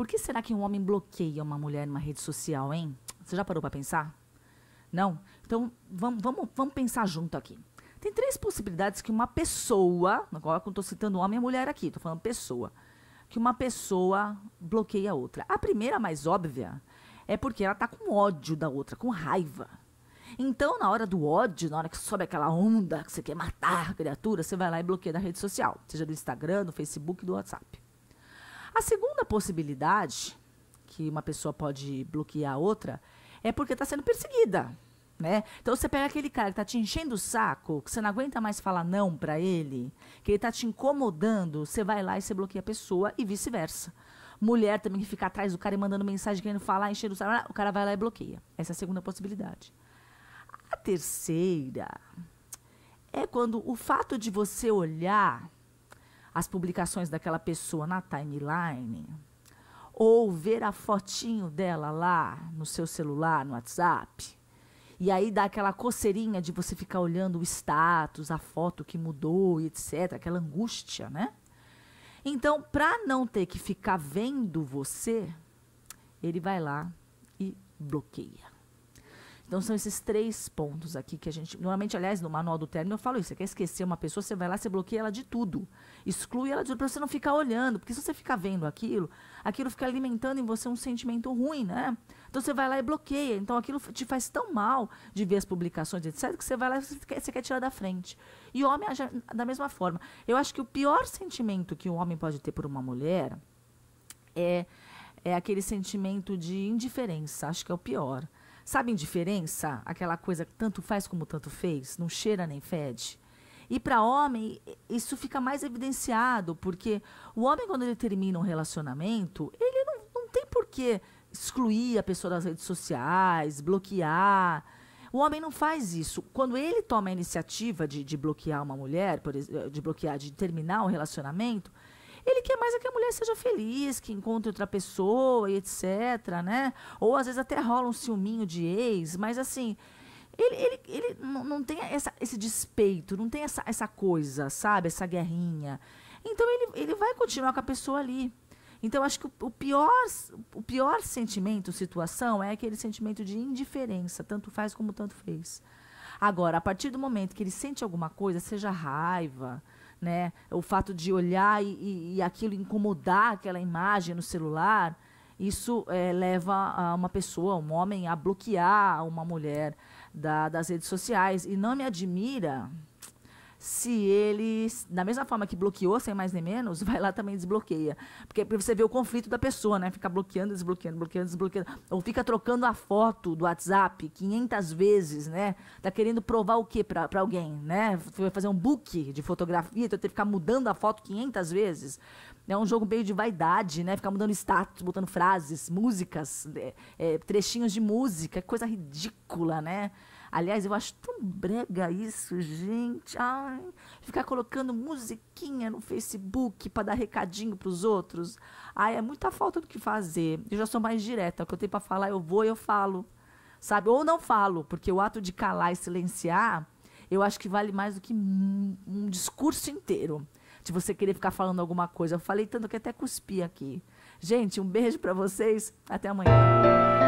Por que será que um homem bloqueia uma mulher numa rede social, hein? Você já parou para pensar? Não? Então, vamos, vamos, vamos pensar junto aqui. Tem três possibilidades que uma pessoa, agora eu estou citando homem e mulher aqui, estou falando pessoa, que uma pessoa bloqueia a outra. A primeira, mais óbvia, é porque ela está com ódio da outra, com raiva. Então, na hora do ódio, na hora que sobe aquela onda que você quer matar a criatura, você vai lá e bloqueia na rede social, seja do Instagram, do Facebook, do WhatsApp. A segunda possibilidade que uma pessoa pode bloquear a outra é porque está sendo perseguida. Né? Então você pega aquele cara que está te enchendo o saco, que você não aguenta mais falar não para ele, que ele está te incomodando, você vai lá e você bloqueia a pessoa e vice-versa. Mulher também que fica atrás do cara e mandando mensagem querendo falar, enchendo o saco, o cara vai lá e bloqueia. Essa é a segunda possibilidade. A terceira é quando o fato de você olhar as publicações daquela pessoa na timeline, ou ver a fotinho dela lá no seu celular, no WhatsApp, e aí dá aquela coceirinha de você ficar olhando o status, a foto que mudou, etc, aquela angústia, né? Então, para não ter que ficar vendo você, ele vai lá e bloqueia. Então são esses três pontos aqui que a gente. Normalmente, aliás, no manual do término eu falo isso. Você quer esquecer uma pessoa, você vai lá, você bloqueia ela de tudo. Exclui ela de tudo para você não ficar olhando. Porque se você ficar vendo aquilo, aquilo fica alimentando em você um sentimento ruim, né? Então você vai lá e bloqueia. Então aquilo te faz tão mal de ver as publicações, etc., que você vai lá e você quer, você quer tirar da frente. E homem age da mesma forma. Eu acho que o pior sentimento que um homem pode ter por uma mulher é, é aquele sentimento de indiferença. Acho que é o pior. Sabe indiferença? Aquela coisa que tanto faz como tanto fez, não cheira nem fede. E para homem, isso fica mais evidenciado, porque o homem, quando ele termina um relacionamento, ele não, não tem por que excluir a pessoa das redes sociais, bloquear. O homem não faz isso. Quando ele toma a iniciativa de, de bloquear uma mulher, por, de bloquear, de terminar um relacionamento, ele quer mais é que a mulher seja feliz, que encontre outra pessoa e etc, né? Ou às vezes até rola um ciúminho de ex, mas assim, ele, ele, ele não tem essa, esse despeito, não tem essa, essa coisa, sabe? Essa guerrinha. Então ele, ele vai continuar com a pessoa ali. Então, acho que o, o, pior, o pior sentimento, situação, é aquele sentimento de indiferença, tanto faz como tanto fez. Agora, a partir do momento que ele sente alguma coisa, seja raiva, né? O fato de olhar e, e, e aquilo incomodar aquela imagem no celular, isso é, leva uma pessoa, um homem, a bloquear uma mulher da, das redes sociais. E não me admira se ele da mesma forma que bloqueou, sem mais nem menos, vai lá também desbloqueia. Porque você vê o conflito da pessoa, né? ficar bloqueando, desbloqueando, bloqueando, desbloqueando. Ou fica trocando a foto do WhatsApp 500 vezes, né? Tá querendo provar o quê para alguém, né? Vai fazer um book de fotografia, então tem que ficar mudando a foto 500 vezes. É um jogo meio de vaidade, né? Ficar mudando status, botando frases, músicas, é, é, trechinhos de música, coisa ridícula, né? Aliás, eu acho tão brega isso, gente. Ai, ficar colocando musiquinha no Facebook para dar recadinho para os outros. Ai, é muita falta do que fazer. Eu já sou mais direta. O que eu tenho para falar, eu vou e eu falo. Sabe? Ou não falo, porque o ato de calar e silenciar, eu acho que vale mais do que um, um discurso inteiro de você querer ficar falando alguma coisa. Eu falei tanto que até cuspi aqui. Gente, um beijo para vocês. Até amanhã.